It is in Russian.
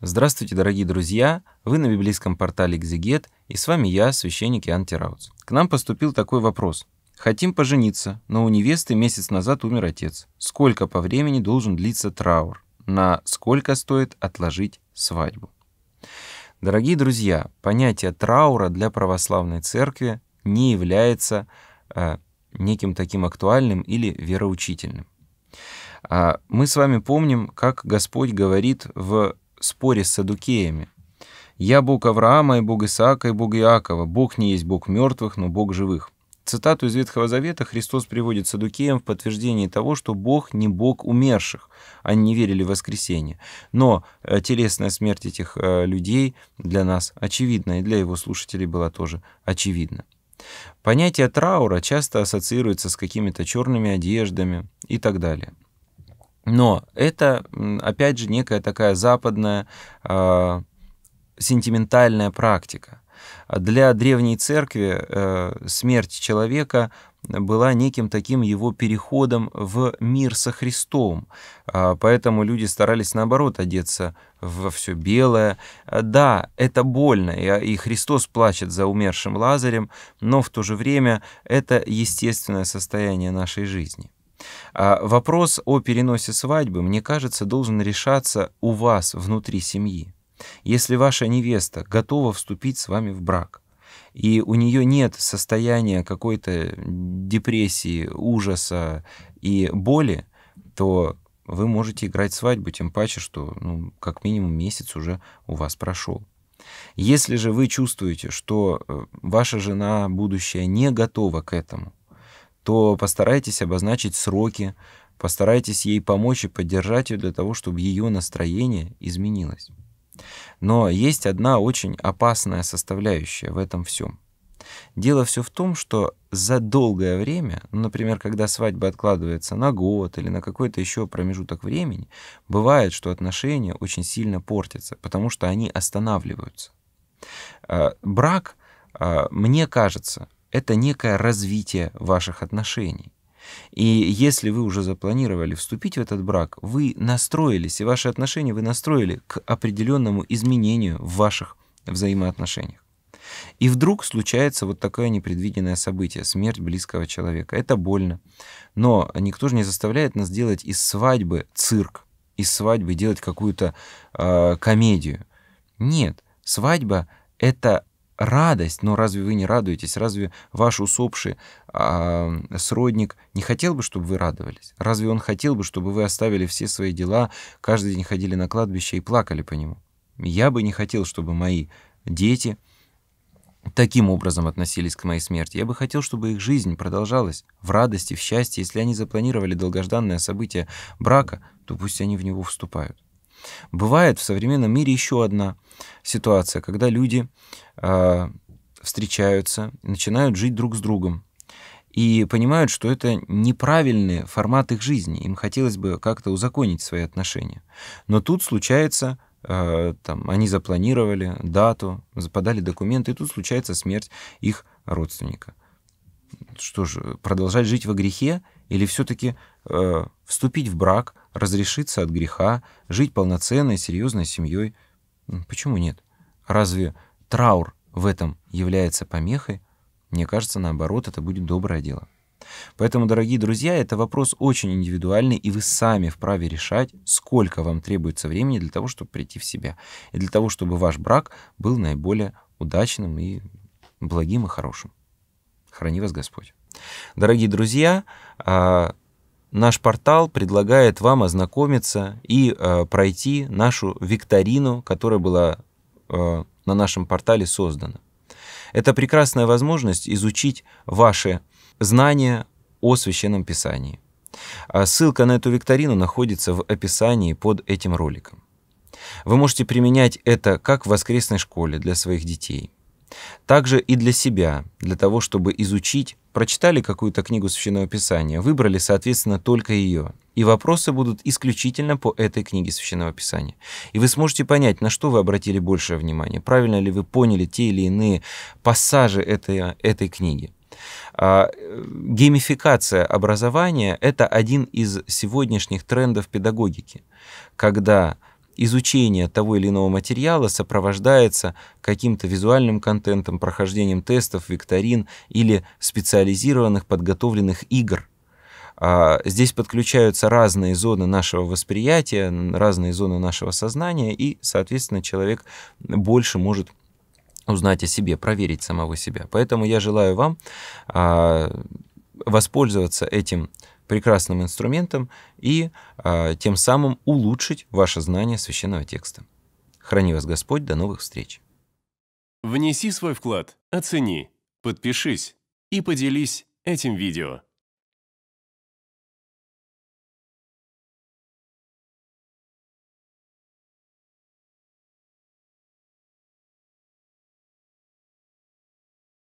Здравствуйте, дорогие друзья! Вы на библейском портале «Экзегет» и с вами я, священник Иоанн Тераутс. К нам поступил такой вопрос. Хотим пожениться, но у невесты месяц назад умер отец. Сколько по времени должен длиться траур? На сколько стоит отложить свадьбу? Дорогие друзья, понятие траура для православной церкви не является э, неким таким актуальным или вероучительным. А, мы с вами помним, как Господь говорит в споре с садукеями. «Я Бог Авраама и Бог Исаака и Бог Иакова. Бог не есть Бог мертвых, но Бог живых». Цитату из Ветхого Завета Христос приводит садукеям в подтверждение того, что Бог не Бог умерших. Они не верили в воскресение. Но э, телесная смерть этих э, людей для нас очевидна, и для его слушателей была тоже очевидна. Понятие траура часто ассоциируется с какими-то черными одеждами и так далее. Но это, опять же, некая такая западная э, сентиментальная практика. Для древней церкви э, смерть человека была неким таким его переходом в мир со Христом. А, поэтому люди старались, наоборот, одеться во все белое. А, да, это больно, и Христос плачет за умершим Лазарем, но в то же время это естественное состояние нашей жизни. А вопрос о переносе свадьбы, мне кажется, должен решаться у вас внутри семьи. Если ваша невеста готова вступить с вами в брак, и у нее нет состояния какой-то депрессии, ужаса и боли, то вы можете играть свадьбу, тем паче, что ну, как минимум месяц уже у вас прошел. Если же вы чувствуете, что э, ваша жена будущая не готова к этому, то постарайтесь обозначить сроки, постарайтесь ей помочь и поддержать ее для того, чтобы ее настроение изменилось. Но есть одна очень опасная составляющая в этом всем. Дело все в том, что за долгое время, ну, например, когда свадьба откладывается на год или на какой-то еще промежуток времени, бывает, что отношения очень сильно портятся, потому что они останавливаются. А, брак, а, мне кажется, это некое развитие ваших отношений. И если вы уже запланировали вступить в этот брак, вы настроились, и ваши отношения вы настроили к определенному изменению в ваших взаимоотношениях. И вдруг случается вот такое непредвиденное событие, смерть близкого человека. Это больно. Но никто же не заставляет нас делать из свадьбы цирк, из свадьбы делать какую-то э, комедию. Нет, свадьба — это радость, но разве вы не радуетесь? Разве ваш усопший а, сродник не хотел бы, чтобы вы радовались? Разве он хотел бы, чтобы вы оставили все свои дела, каждый день ходили на кладбище и плакали по нему? Я бы не хотел, чтобы мои дети таким образом относились к моей смерти. Я бы хотел, чтобы их жизнь продолжалась в радости, в счастье. Если они запланировали долгожданное событие брака, то пусть они в него вступают. Бывает в современном мире еще одна ситуация, когда люди э, встречаются, начинают жить друг с другом и понимают, что это неправильный формат их жизни. Им хотелось бы как-то узаконить свои отношения. Но тут случается э, там, они запланировали дату, западали документы, и тут случается смерть их родственника что же, продолжать жить во грехе или все-таки э, вступить в брак, разрешиться от греха, жить полноценной, серьезной семьей? Почему нет? Разве траур в этом является помехой? Мне кажется, наоборот, это будет доброе дело. Поэтому, дорогие друзья, это вопрос очень индивидуальный, и вы сами вправе решать, сколько вам требуется времени для того, чтобы прийти в себя, и для того, чтобы ваш брак был наиболее удачным и благим и хорошим. Храни вас Господь. Дорогие друзья, а, наш портал предлагает вам ознакомиться и а, пройти нашу викторину, которая была а, на нашем портале создана. Это прекрасная возможность изучить ваши знания о Священном Писании. Ссылка на эту викторину находится в описании под этим роликом. Вы можете применять это как в воскресной школе для своих детей – также и для себя, для того, чтобы изучить, прочитали какую-то книгу священного писания, выбрали, соответственно, только ее. И вопросы будут исключительно по этой книге священного писания. И вы сможете понять, на что вы обратили большее внимание, правильно ли вы поняли те или иные пассажи этой, этой книги. А, э, геймификация образования – это один из сегодняшних трендов педагогики, когда изучение того или иного материала сопровождается каким-то визуальным контентом, прохождением тестов, викторин или специализированных подготовленных игр. А, здесь подключаются разные зоны нашего восприятия, разные зоны нашего сознания, и, соответственно, человек больше может узнать о себе, проверить самого себя. Поэтому я желаю вам а, воспользоваться этим прекрасным инструментом и а, тем самым улучшить ваше знание священного текста. Храни вас Господь, до новых встреч. Внеси свой вклад, оцени, подпишись и поделись этим видео.